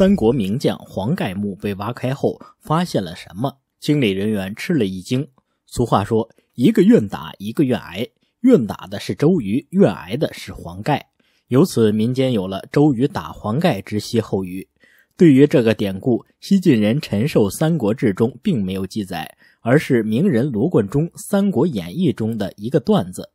三国名将黄盖墓被挖开后，发现了什么？清理人员吃了一惊。俗话说：“一个愿打，一个愿挨。愿打的是周瑜，愿挨的是黄盖。”由此，民间有了“周瑜打黄盖”之歇后语。对于这个典故，西晋人陈寿《三国志》中并没有记载，而是名人罗贯中《三国演义》中的一个段子，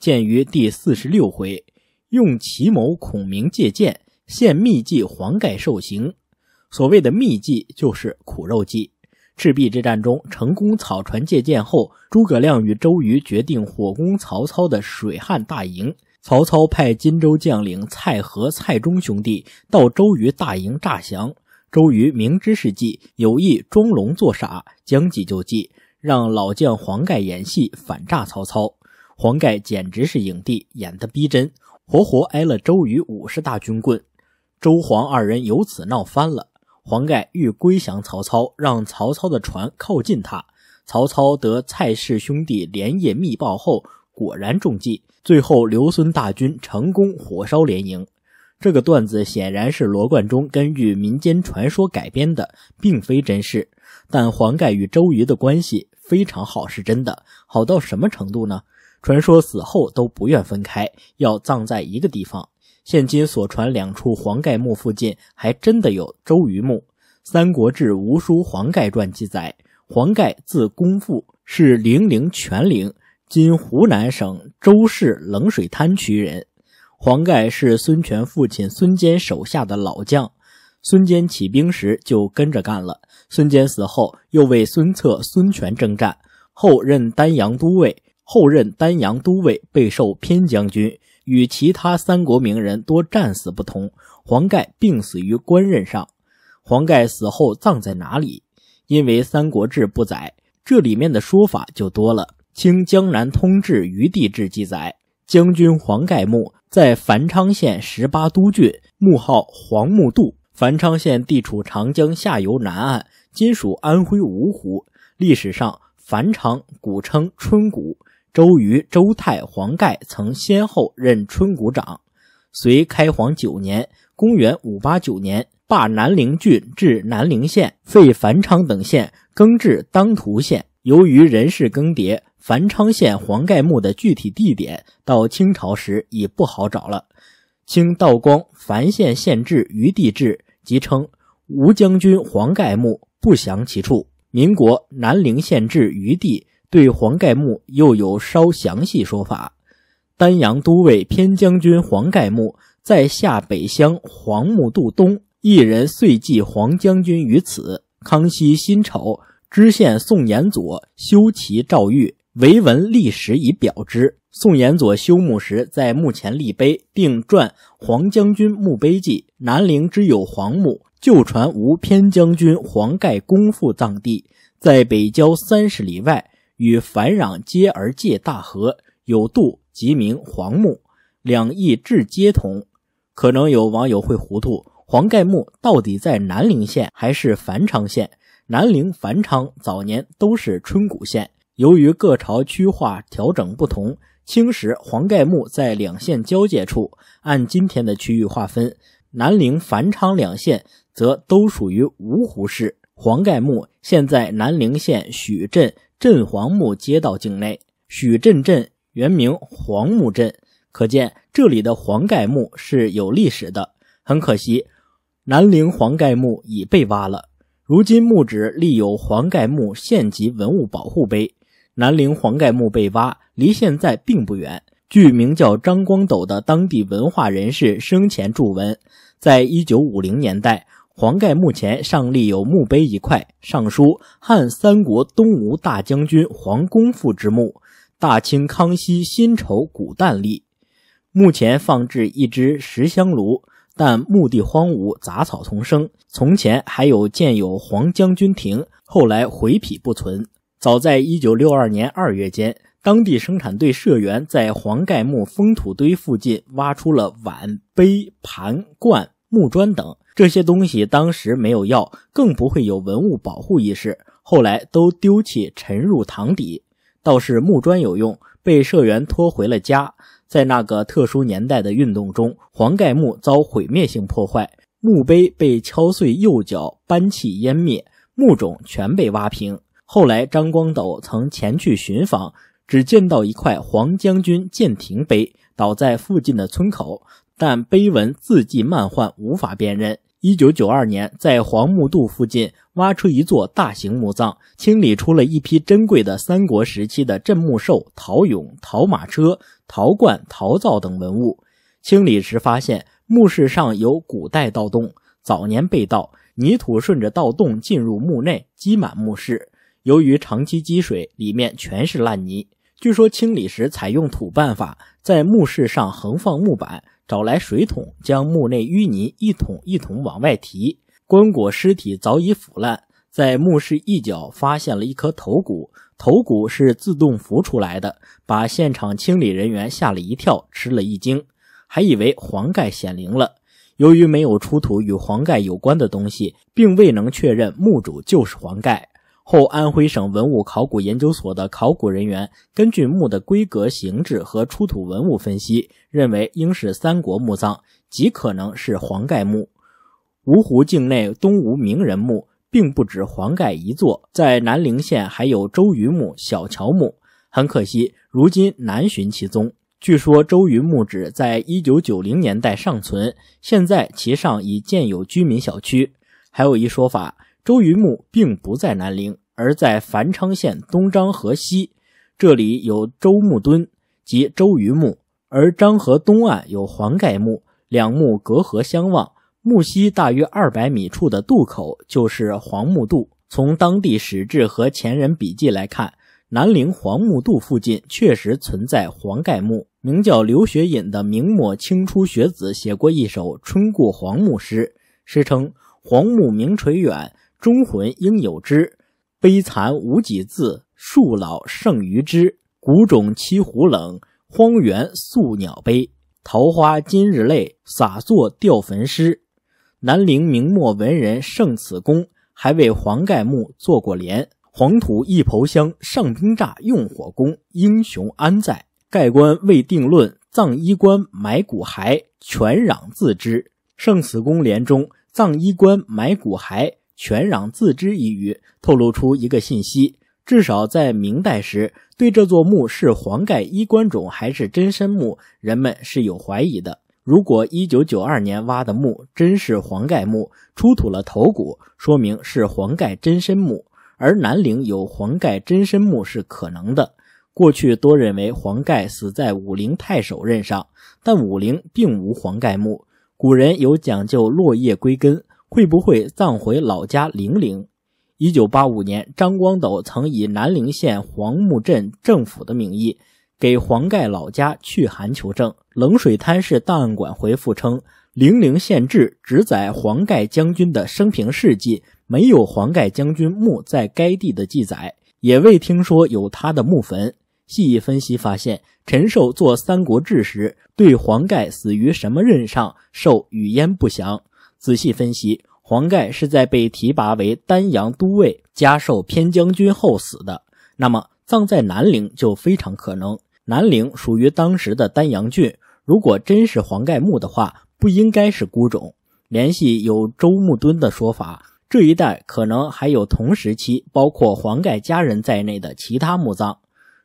见于第四十六回，用奇谋孔明借箭。献密计黄盖受刑，所谓的密计就是苦肉计。赤壁之战中，成功草船借箭后，诸葛亮与周瑜决定火攻曹操的水旱大营。曹操派荆州将领蔡和、蔡中兄弟到周瑜大营诈降，周瑜明知是计，有意装聋作傻，将计就计，让老将黄盖演戏反诈曹操。黄盖简直是影帝，演得逼真，活活挨了周瑜五十大军棍。周黄二人由此闹翻了。黄盖欲归降曹操，让曹操的船靠近他。曹操得蔡氏兄弟连夜密报后，果然中计。最后，刘孙大军成功火烧连营。这个段子显然是罗贯中根据民间传说改编的，并非真事。但黄盖与周瑜的关系非常好，是真的。好到什么程度呢？传说死后都不愿分开，要葬在一个地方。现今所传两处黄盖墓附近，还真的有周瑜墓。《三国志·吴书·黄盖传》记载：黄盖字公父，是零陵泉陵（今湖南省周市冷水滩区）人。黄盖是孙权父亲孙坚手下的老将，孙坚起兵时就跟着干了。孙坚死后，又为孙策、孙权征战，后任丹阳都尉，后任丹阳都尉，备受偏将军。与其他三国名人多战死不同，黄盖病死于官任上。黄盖死后葬在哪里？因为《三国志》不载，这里面的说法就多了。《清江南通志余地志》记载，将军黄盖墓在繁昌县十八都郡，墓号黄墓渡。繁昌县地处长江下游南岸，今属安徽芜湖。历史上，繁昌古称春谷。周瑜、周泰、黄盖曾先后任春谷长。隋开皇九年（公元589年），罢南陵郡，至南陵县，废繁昌等县，更置当涂县。由于人事更迭，繁昌县黄盖墓的具体地点到清朝时已不好找了。清道光《繁县县志·余地志》即称：“吴将军黄盖墓，不详其处。”民国《南陵县志·余地》。对黄盖墓又有稍详细说法。丹阳都尉偏将军黄盖墓在下北乡黄木渡东，一人遂祭黄将军于此。康熙辛丑，知县宋延佐修其诏狱，唯文历史以表之。宋延佐修墓时，在墓前立碑，并撰《黄将军墓碑记》。南陵之有黄墓，旧传无偏将军黄盖功父葬地，在北郊三十里外。与繁壤接而界大河，有渡，即名黄木。两翼至皆同。可能有网友会糊涂：黄盖木到底在南陵县还是繁昌县？南陵、繁昌早年都是春谷县。由于各朝区划调整不同，清时黄盖木在两县交界处。按今天的区域划分，南陵、繁昌两县则都属于芜湖市。黄盖墓现在南陵县许镇镇黄墓街道境内。许镇镇原名黄墓镇，可见这里的黄盖墓是有历史的。很可惜，南陵黄盖墓已被挖了。如今墓址立有黄盖墓县级文物保护碑。南陵黄盖墓被挖离现在并不远。据名叫张光斗的当地文化人士生前著文，在一九五零年代。黄盖墓前上立有墓碑一块，上书“汉三国东吴大将军黄公父之墓”，大清康熙辛丑古旦立。墓前放置一只石香炉，但墓地荒芜，杂草丛生。从前还有建有黄将军亭，后来毁圮不存。早在一九六二年二月间，当地生产队社员在黄盖墓封土堆附近挖出了碗、杯、盘、罐、木砖等。这些东西当时没有药，更不会有文物保护意识，后来都丢弃沉入塘底。倒是木砖有用，被社员拖回了家。在那个特殊年代的运动中，黄盖墓遭毁灭性破坏，墓碑被敲碎，右脚，搬起湮灭，墓冢全被挖平。后来张光斗曾前去寻访，只见到一块黄将军舰亭碑倒在附近的村口，但碑文字迹漫画，无法辨认。一九九二年，在黄木渡附近挖出一座大型墓葬，清理出了一批珍贵的三国时期的镇墓兽、陶俑、陶马车、陶罐、陶灶等文物。清理时发现墓室上有古代盗洞，早年被盗，泥土顺着盗洞进入墓内，积满墓室。由于长期积水，里面全是烂泥。据说清理时采用土办法，在墓室上横放木板。找来水桶，将墓内淤泥一桶一桶往外提。棺椁尸体早已腐烂，在墓室一角发现了一颗头骨，头骨是自动浮出来的，把现场清理人员吓了一跳，吃了一惊，还以为黄盖显灵了。由于没有出土与黄盖有关的东西，并未能确认墓主就是黄盖。后，安徽省文物考古研究所的考古人员根据墓的规格形制和出土文物分析，认为应是三国墓葬，极可能是黄盖墓。芜湖境内东吴名人墓并不止黄盖一座，在南陵县还有周瑜墓、小乔墓。很可惜，如今难寻其踪。据说周瑜墓址在1990年代尚存，现在其上已建有居民小区。还有一说法。周云墓并不在南陵，而在繁昌县东漳河西。这里有周墓墩及周云墓，而漳河东岸有黄盖墓，两墓隔河相望。墓西大约二百米处的渡口就是黄墓渡。从当地史志和前人笔记来看，南陵黄墓渡附近确实存在黄盖墓。名叫刘学隐的明末清初学子写过一首《春过黄墓》诗，诗称：“黄墓名垂远。”忠魂应有之，悲残无几字。树老剩余枝，谷种栖虎冷。荒原宿鸟悲，桃花今日泪，洒作吊坟诗。南陵明末文人圣此公，还为黄盖墓做过联。黄土一抔香，上兵炸用火攻，英雄安在？盖棺未定论，葬衣冠，埋骨骸，全壤自知。圣此公联中，葬衣冠，埋骨骸。全壤自知一隅，透露出一个信息：至少在明代时，对这座墓是黄盖衣冠冢还是真身墓，人们是有怀疑的。如果1992年挖的墓真是黄盖墓，出土了头骨，说明是黄盖真身墓；而南陵有黄盖真身墓是可能的。过去多认为黄盖死在武陵太守任上，但武陵并无黄盖墓。古人有讲究“落叶归根”。会不会葬回老家零陵？一九八五年，张光斗曾以南陵县黄木镇政府的名义，给黄盖老家去函求证。冷水滩市档案馆回复称，《零陵县志》只载黄盖将军的生平事迹，没有黄盖将军墓在该地的记载，也未听说有他的墓坟。细一分析发现，陈寿做《三国志》时，对黄盖死于什么任上，寿语焉不详。仔细分析，黄盖是在被提拔为丹阳都尉、加授偏将军后死的。那么葬在南陵就非常可能。南陵属于当时的丹阳郡。如果真是黄盖墓的话，不应该是孤冢。联系有周穆敦的说法，这一带可能还有同时期包括黄盖家人在内的其他墓葬，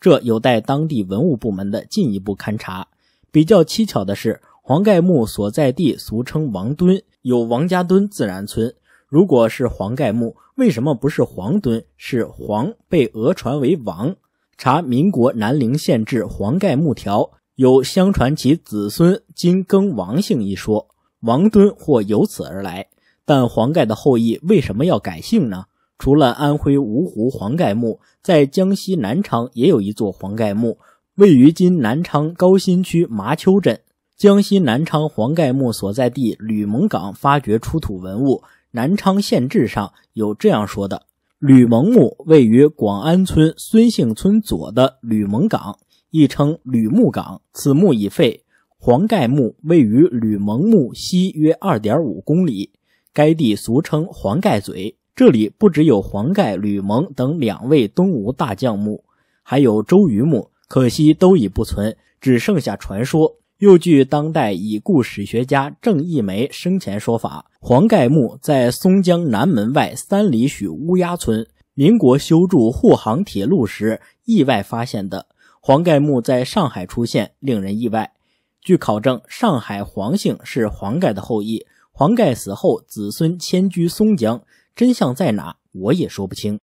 这有待当地文物部门的进一步勘察。比较蹊跷的是，黄盖墓所在地俗称王墩。有王家墩自然村，如果是黄盖墓，为什么不是黄墩？是黄被讹传为王。查民国《南陵县志》，黄盖墓条有“相传其子孙今更王姓”一说，王墩或由此而来。但黄盖的后裔为什么要改姓呢？除了安徽芜湖黄盖墓，在江西南昌也有一座黄盖墓，位于今南昌高新区麻丘镇。江西南昌黄盖墓所在地吕蒙岗发掘出土文物，《南昌县志》上有这样说的：吕蒙墓位于广安村孙姓村左的吕蒙岗，亦称吕墓岗。此墓已废。黄盖墓位于吕蒙墓西约二点五公里，该地俗称黄盖嘴。这里不只有黄盖、吕蒙等两位东吴大将墓，还有周瑜墓，可惜都已不存，只剩下传说。又据当代已故史学家郑义梅生前说法，黄盖墓在松江南门外三里许乌鸦村。民国修筑沪杭铁路时意外发现的黄盖墓在上海出现，令人意外。据考证，上海黄姓是黄盖的后裔，黄盖死后子孙迁居松江。真相在哪，我也说不清。